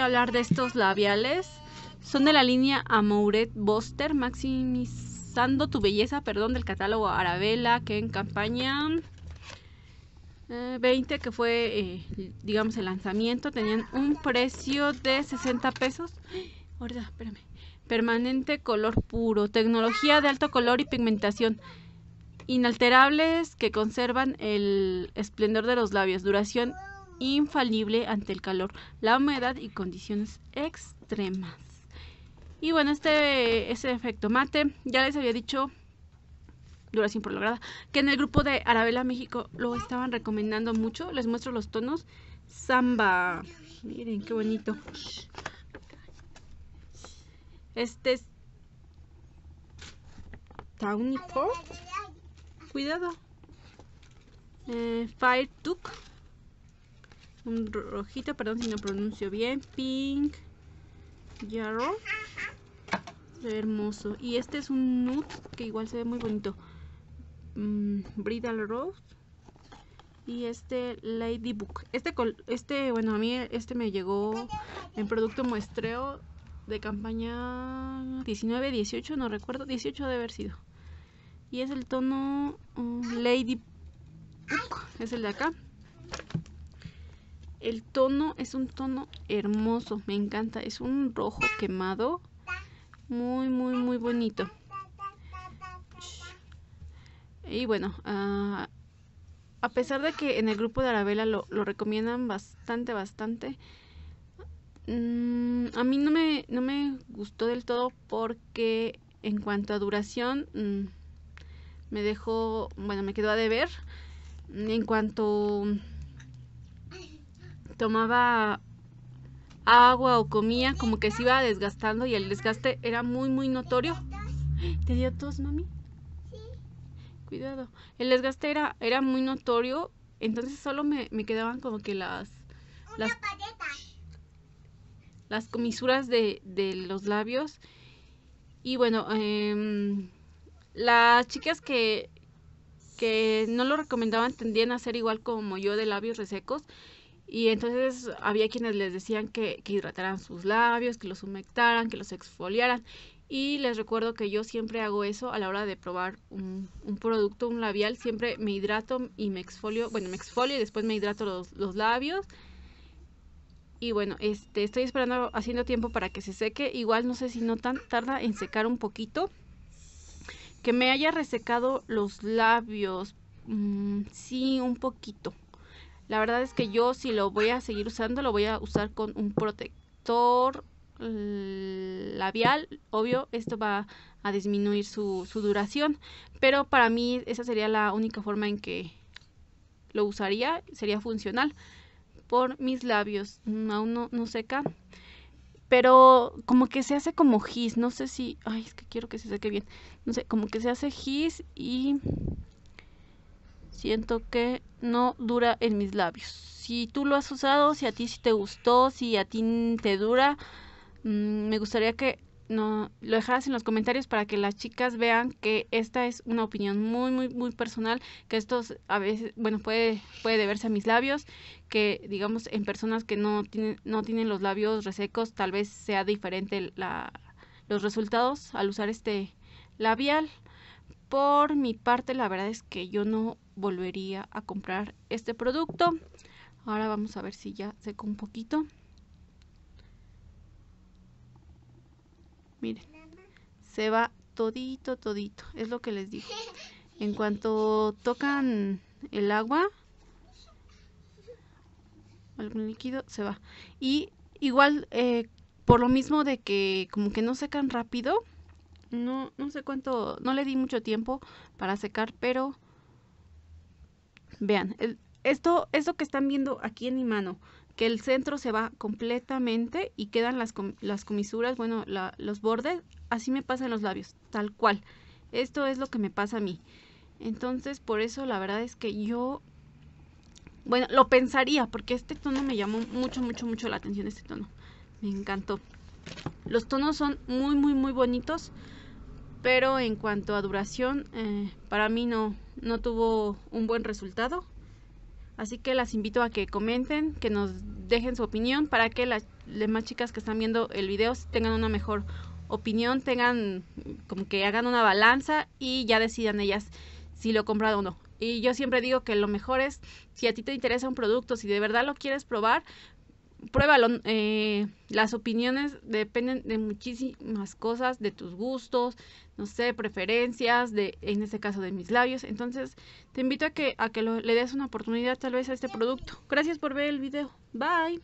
hablar de estos labiales. Son de la línea Amouret Boster, maximizando tu belleza, perdón, del catálogo Arabella, que en campaña 20, eh, que fue, eh, digamos, el lanzamiento, tenían un precio de 60 pesos. Permanente color puro, tecnología de alto color y pigmentación inalterables que conservan el esplendor de los labios, duración infalible ante el calor, la humedad y condiciones extremas. Y bueno, este, ese efecto mate, ya les había dicho, duración prolongada, que en el grupo de Arabella México lo estaban recomendando mucho. Les muestro los tonos. Samba. Miren qué bonito. Este es Taunico. Cuidado. Eh, Fire Tuk un rojito, perdón si no pronuncio bien, Pink Yarrow. Hermoso. Y este es un nude que igual se ve muy bonito. Mm, Bridal Rose. Y este Ladybook. Este, este, bueno, a mí este me llegó en producto muestreo de campaña 19, 18, no recuerdo. 18 de haber sido. Y es el tono mm, Lady Es el de acá. El tono es un tono hermoso, me encanta. Es un rojo quemado. Muy, muy, muy bonito. Y bueno, ah, a pesar de que en el grupo de Arabella lo, recomiendan bastante, bastante, mm, a mí no me, no me gustó del todo porque en cuanto a duración mm, me dejó, bueno, me quedó a deber. En cuanto tomaba agua o comía, como que se iba desgastando y el desgaste era muy, muy notorio. ¿Te dio tos, mami? Sí. Cuidado. El desgaste era, muy notorio, entonces solo me, quedaban como que las... las, las comisuras de, de, los labios. Y bueno, em, las chicas que, que no lo recomendaban tendían a ser igual como yo de labios resecos y entonces había quienes les decían que, hidrataran sus labios, que los humectaran, que los exfoliaran. Y les recuerdo que yo siempre hago eso a la hora de probar un, producto, un labial. Siempre me hidrato y me exfolio. Bueno, me exfolio y después me hidrato los, los, labios. Y bueno, este, estoy esperando, haciendo tiempo para que se seque. Igual no sé si no tan tarda en secar un poquito. Que me haya resecado los labios. Mm, sí, un poquito. La verdad es que yo si lo voy a seguir usando, lo voy a usar con un protector labial. Obvio, esto va a disminuir su, duración. Pero para mí esa sería la única forma en que lo usaría. Sería funcional por mis labios. Aún no, no seca pero como que se hace como gis, no sé si, ay, es que quiero que se seque bien, no sé, como que se hace gis y siento que no dura en mis labios. Si tú lo has usado, si a ti sí te gustó, si a ti te dura, mm, me gustaría que no lo dejaras en los comentarios para que las chicas vean que esta es una opinión muy muy muy personal que esto a veces bueno puede puede deberse a mis labios que digamos en personas que no tienen no tienen los labios resecos tal vez sea diferente la, los resultados al usar este labial por mi parte, la verdad es que yo no volvería a comprar este producto. Ahora vamos a ver si ya seco un poquito. Miren, se va todito, todito. Es lo que les digo. En cuanto tocan el agua, algún líquido, se va. Y igual, eh, por lo mismo de que como que no secan rápido, no, sé cuánto, no le di mucho tiempo para secar, pero vean, esto esto, lo que están viendo aquí en mi mano, que el centro se va completamente y quedan las, comisuras, bueno, los bordes, así me pasa en los labios, tal cual. Esto es lo que me pasa a mí. Entonces, por eso la verdad es que yo, bueno, lo pensaría, porque este tono me llamó mucho, mucho, mucho la atención, este tono. Me encantó. Los tonos son muy, muy, muy bonitos pero en cuanto a duración, eh, para mí no, no tuvo un buen resultado. Así que las invito a que comenten, que nos dejen su opinión para que las demás chicas que están viendo el video tengan una mejor opinión, tengan como que hagan una balanza y ya decidan ellas si lo comprado o no. Y yo siempre digo que lo mejor es, si a ti te interesa un producto, si de verdad lo quieres probar, pruébalo. Eh, las opiniones dependen de muchísimas cosas, de tus gustos, no sé, preferencias, de, en este caso de mis labios. Entonces, te invito a que, le des una oportunidad tal vez a este producto. Gracias por ver el video. Bye.